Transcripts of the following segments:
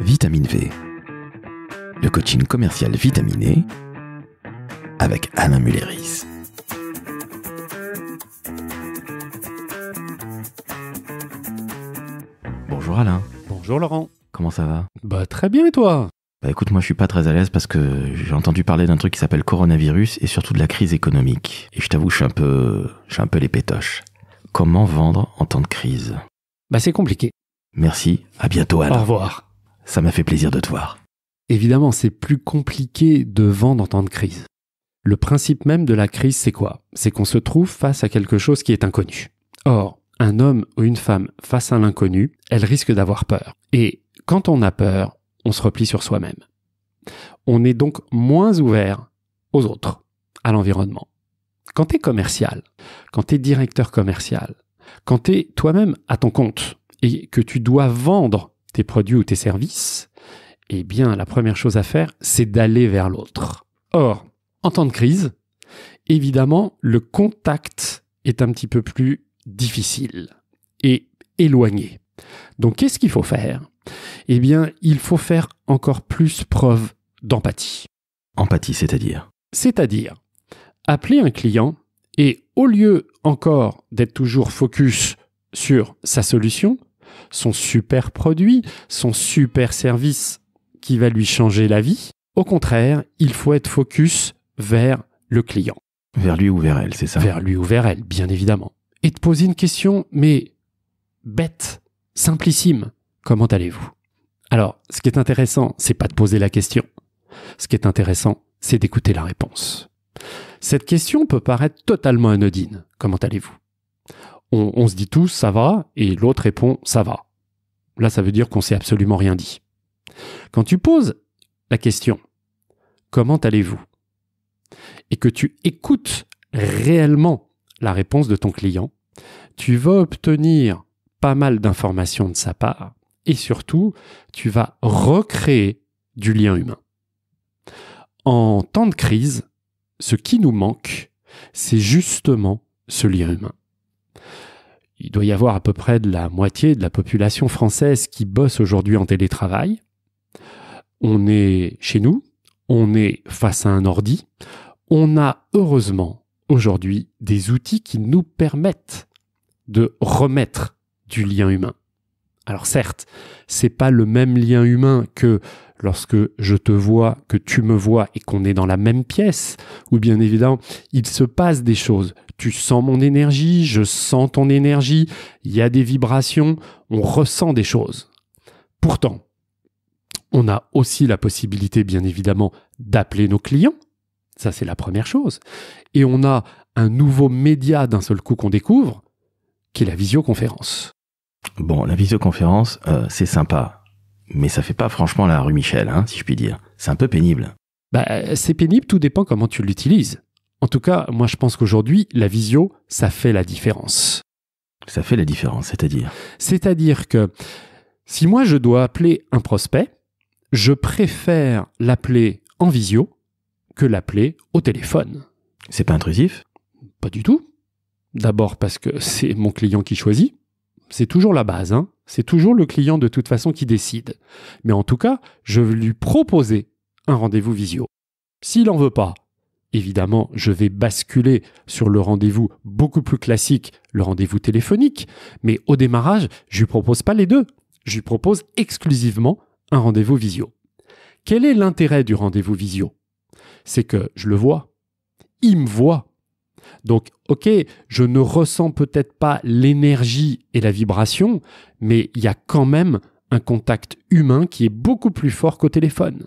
Vitamine V, le coaching commercial vitaminé avec Alain Mulleris. Bonjour Alain. Bonjour Laurent. Comment ça va Bah très bien et toi Bah écoute, moi je suis pas très à l'aise parce que j'ai entendu parler d'un truc qui s'appelle coronavirus et surtout de la crise économique. Et je t'avoue, je suis un peu, je un peu les pétoches. Comment vendre en temps de crise Bah c'est compliqué. Merci, à bientôt Alain. Au revoir ça m'a fait plaisir de te voir. Évidemment, c'est plus compliqué de vendre en temps de crise. Le principe même de la crise, c'est quoi C'est qu'on se trouve face à quelque chose qui est inconnu. Or, un homme ou une femme face à l'inconnu, elle risque d'avoir peur. Et quand on a peur, on se replie sur soi-même. On est donc moins ouvert aux autres, à l'environnement. Quand tu es commercial, quand tu es directeur commercial, quand tu es toi-même à ton compte et que tu dois vendre tes produits ou tes services, eh bien, la première chose à faire, c'est d'aller vers l'autre. Or, en temps de crise, évidemment, le contact est un petit peu plus difficile et éloigné. Donc, qu'est-ce qu'il faut faire Eh bien, il faut faire encore plus preuve d'empathie. Empathie, c'est-à-dire C'est-à-dire appeler un client et au lieu encore d'être toujours focus sur sa solution, son super produit, son super service qui va lui changer la vie. Au contraire, il faut être focus vers le client. Vers lui ou vers elle, c'est ça Vers lui ou vers elle, bien évidemment. Et de poser une question, mais bête, simplissime. Comment allez-vous Alors, ce qui est intéressant, c'est pas de poser la question. Ce qui est intéressant, c'est d'écouter la réponse. Cette question peut paraître totalement anodine. Comment allez-vous on, se dit tous ça va et l'autre répond ça va. Là, ça veut dire qu'on s'est absolument rien dit. Quand tu poses la question comment allez-vous et que tu écoutes réellement la réponse de ton client, tu vas obtenir pas mal d'informations de sa part et surtout, tu vas recréer du lien humain. En temps de crise, ce qui nous manque, c'est justement ce lien humain. Il doit y avoir à peu près de la moitié de la population française qui bosse aujourd'hui en télétravail. On est chez nous, on est face à un ordi, on a heureusement aujourd'hui des outils qui nous permettent de remettre du lien humain. Alors certes, c'est pas le même lien humain que lorsque je te vois, que tu me vois et qu'on est dans la même pièce, ou bien évidemment, il se passe des choses tu sens mon énergie, je sens ton énergie, il y a des vibrations, on ressent des choses. Pourtant, on a aussi la possibilité, bien évidemment, d'appeler nos clients. Ça, c'est la première chose. Et on a un nouveau média d'un seul coup qu'on découvre, qui est la visioconférence. Bon, la visioconférence, euh, c'est sympa. Mais ça fait pas franchement la rue Michel, hein, si je puis dire. C'est un peu pénible. Bah, c'est pénible, tout dépend comment tu l'utilises. En tout cas, moi je pense qu'aujourd'hui, la visio, ça fait la différence. Ça fait la différence, c'est-à-dire C'est-à-dire que si moi je dois appeler un prospect, je préfère l'appeler en visio que l'appeler au téléphone. C'est pas intrusif Pas du tout. D'abord parce que c'est mon client qui choisit. C'est toujours la base, hein. C'est toujours le client de toute façon qui décide. Mais en tout cas, je vais lui proposer un rendez-vous visio. S'il en veut pas, évidemment, je vais basculer sur le rendez-vous beaucoup plus classique, le rendez-vous téléphonique. Mais au démarrage, je lui propose pas les deux. Je lui propose exclusivement un rendez-vous visio. Quel est l'intérêt du rendez-vous visio C'est que je le vois. Il me voit. Donc, ok, je ne ressens peut-être pas l'énergie et la vibration, mais il y a quand même un contact humain qui est beaucoup plus fort qu'au téléphone.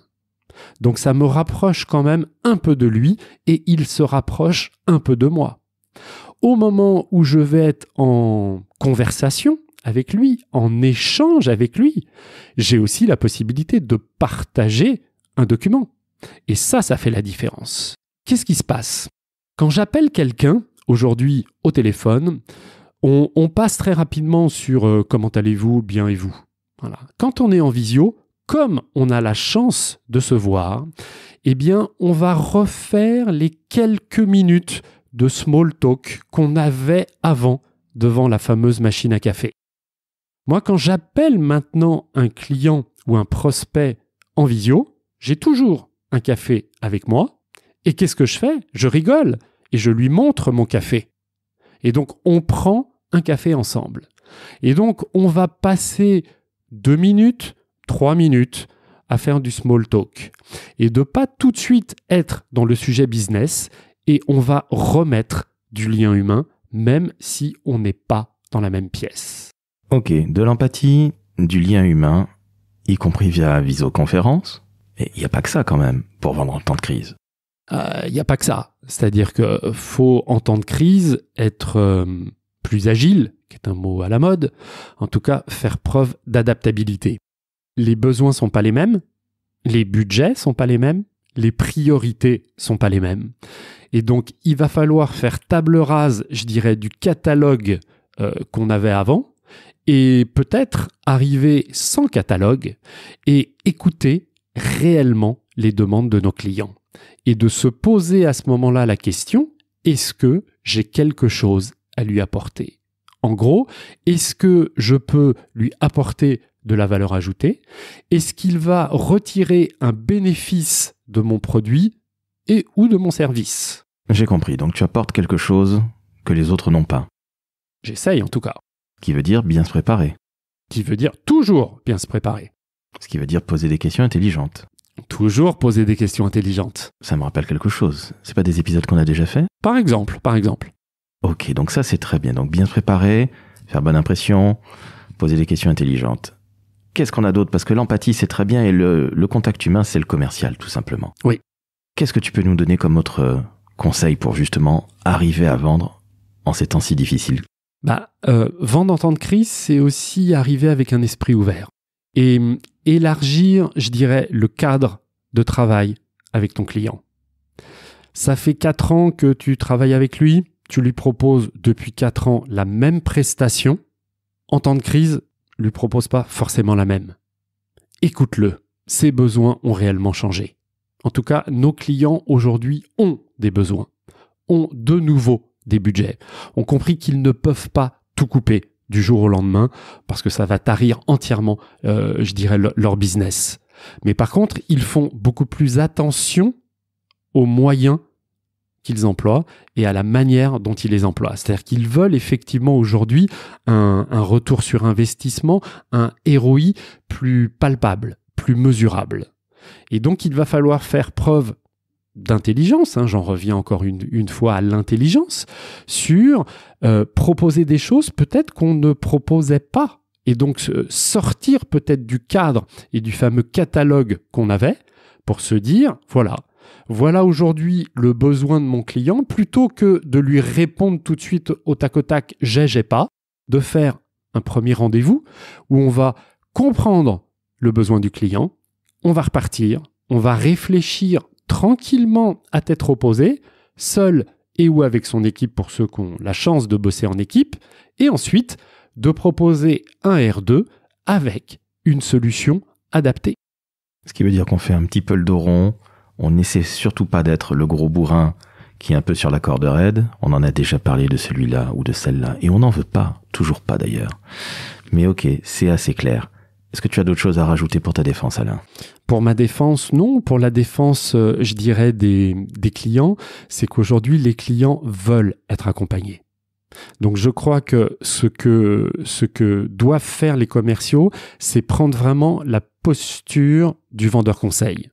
Donc ça me rapproche quand même un peu de lui et il se rapproche un peu de moi. Au moment où je vais être en conversation avec lui, en échange avec lui, j'ai aussi la possibilité de partager un document. Et ça, ça fait la différence. Qu'est-ce qui se passe Quand j'appelle quelqu'un, aujourd'hui au téléphone, on, passe très rapidement sur euh, comment allez-vous, bien et vous. Quand on est en visio, comme on a la chance de se voir, eh bien, on va refaire les quelques minutes de small talk qu'on avait avant devant la fameuse machine à café. Moi, quand j'appelle maintenant un client ou un prospect en visio, j'ai toujours un café avec moi. Et qu'est-ce que je fais Je rigole et je lui montre mon café. Et donc, on prend un café ensemble. Et donc, on va passer deux minutes, trois minutes à faire du small talk et de pas tout de suite être dans le sujet business et on va remettre du lien humain même si on n'est pas dans la même pièce. Ok, de l'empathie, du lien humain, y compris via visioconférence. Et il n'y a pas que ça quand même pour vendre en temps de crise. Il euh, n'y a pas que ça. C'est-à-dire que faut en temps de crise être euh, plus agile, qui est un mot à la mode, en tout cas faire preuve d'adaptabilité les besoins sont pas les mêmes, les budgets sont pas les mêmes, les priorités sont pas les mêmes. Et donc, il va falloir faire table rase, je dirais, du catalogue euh, qu'on avait avant, et peut-être arriver sans catalogue et écouter réellement les demandes de nos clients. Et de se poser à ce moment-là la question, est-ce que j'ai quelque chose à lui apporter en gros, est-ce que je peux lui apporter de la valeur ajoutée Est-ce qu'il va retirer un bénéfice de mon produit et ou de mon service J'ai compris, donc tu apportes quelque chose que les autres n'ont pas. J'essaye en tout cas. Qui veut dire bien se préparer. Qui veut dire toujours bien se préparer. Ce qui veut dire poser des questions intelligentes. Toujours poser des questions intelligentes. Ça me rappelle quelque chose. C'est pas des épisodes qu'on a déjà fait Par exemple, par exemple. Ok, donc ça c'est très bien. Donc bien se préparer, faire bonne impression, poser des questions intelligentes. Qu'est-ce qu'on a d'autre Parce que l'empathie, c'est très bien, et le, contact humain, c'est le commercial, tout simplement. Oui. Qu'est-ce que tu peux nous donner comme autre euh, conseil pour justement arriver à vendre en ces temps si difficiles bah, euh, Vendre en temps de crise, c'est aussi arriver avec un esprit ouvert et euh, élargir, je dirais, le cadre de travail avec ton client. Ça fait 4 ans que tu travailles avec lui, tu lui proposes depuis 4 ans la même prestation. En temps de crise, lui propose pas forcément la même. Écoute-le, ses besoins ont réellement changé. En tout cas, nos clients aujourd'hui ont des besoins, ont de nouveau des budgets, ont compris qu'ils ne peuvent pas tout couper du jour au lendemain parce que ça va tarir entièrement, euh, je dirais, leur business. Mais par contre, ils font beaucoup plus attention aux moyens qu'ils emploient et à la manière dont ils les emploient. C'est-à-dire qu'ils veulent effectivement aujourd'hui un, retour sur investissement, un ROI plus palpable, plus mesurable. Et donc il va falloir faire preuve d'intelligence, hein, j'en reviens encore une, fois à l'intelligence, sur euh, proposer des choses peut-être qu'on ne proposait pas. Et donc sortir peut-être du cadre et du fameux catalogue qu'on avait pour se dire, voilà, voilà aujourd'hui le besoin de mon client, plutôt que de lui répondre tout de suite au tac au tac, j'ai, j'ai pas, de faire un premier rendez-vous où on va comprendre le besoin du client, on va repartir, on va réfléchir tranquillement à tête reposée, seul et ou avec son équipe pour ceux qui ont la chance de bosser en équipe, et ensuite de proposer un R2 avec une solution adaptée. Ce qui veut dire qu'on fait un petit peu le dos rond, on n'essaie surtout pas d'être le gros bourrin qui est un peu sur la corde raide. On en a déjà parlé de celui-là ou de celle-là. Et on n'en veut pas. Toujours pas d'ailleurs. Mais ok, c'est assez clair. Est-ce que tu as d'autres choses à rajouter pour ta défense, Alain Pour ma défense, non. Pour la défense, euh, je dirais, des, des clients, c'est qu'aujourd'hui, les clients veulent être accompagnés. Donc je crois que ce que, ce que doivent faire les commerciaux, c'est prendre vraiment la posture du vendeur conseil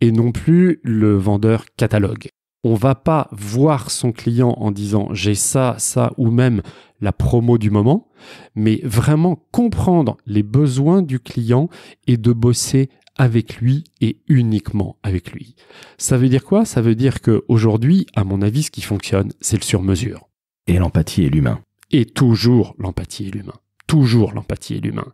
et non plus le vendeur catalogue. On va pas voir son client en disant j'ai ça, ça ou même la promo du moment, mais vraiment comprendre les besoins du client et de bosser avec lui et uniquement avec lui. Ça veut dire quoi Ça veut dire que aujourd'hui, à mon avis, ce qui fonctionne, c'est le sur-mesure. Et l'empathie et l'humain. Et toujours l'empathie et l'humain toujours l'empathie et l'humain,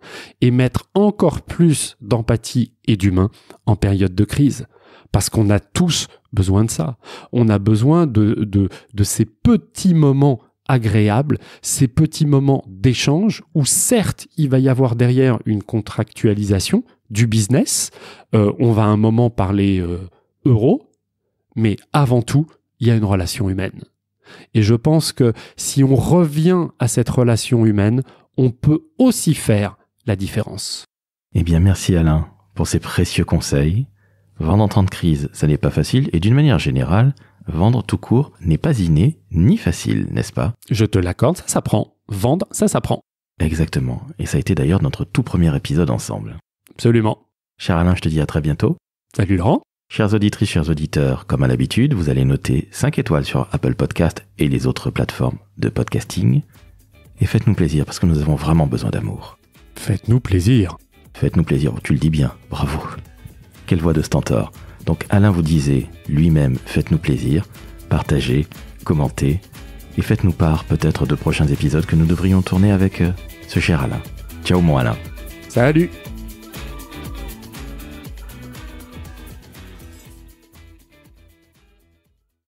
et mettre encore plus d'empathie et d'humain en période de crise. Parce qu'on a tous besoin de ça. On a besoin de, de, ces petits moments agréables, ces petits moments d'échange où certes il va y avoir derrière une contractualisation du business, euh, on va un moment parler euros, euro, mais avant tout il y a une relation humaine. Et je pense que si on revient à cette relation humaine, on peut aussi faire la différence. Eh bien, merci Alain pour ces précieux conseils. Vendre en temps de crise, ça n'est pas facile et d'une manière générale, vendre tout court n'est pas inné ni facile, n'est-ce pas Je te l'accorde, ça s'apprend. Vendre, ça s'apprend. Exactement. Et ça a été d'ailleurs notre tout premier épisode ensemble. Absolument. Cher Alain, je te dis à très bientôt. Salut Laurent. Chers auditrices, chers auditeurs, comme à l'habitude, vous allez noter 5 étoiles sur Apple Podcast et les autres plateformes de podcasting et faites-nous plaisir parce que nous avons vraiment besoin d'amour. Faites-nous plaisir. Faites-nous plaisir, tu le dis bien, bravo. Quelle voix de Stentor. Donc Alain vous disait lui-même, faites-nous plaisir, partagez, commentez, et faites-nous part peut-être de prochains épisodes que nous devrions tourner avec euh, ce cher Alain. Ciao mon Alain. Salut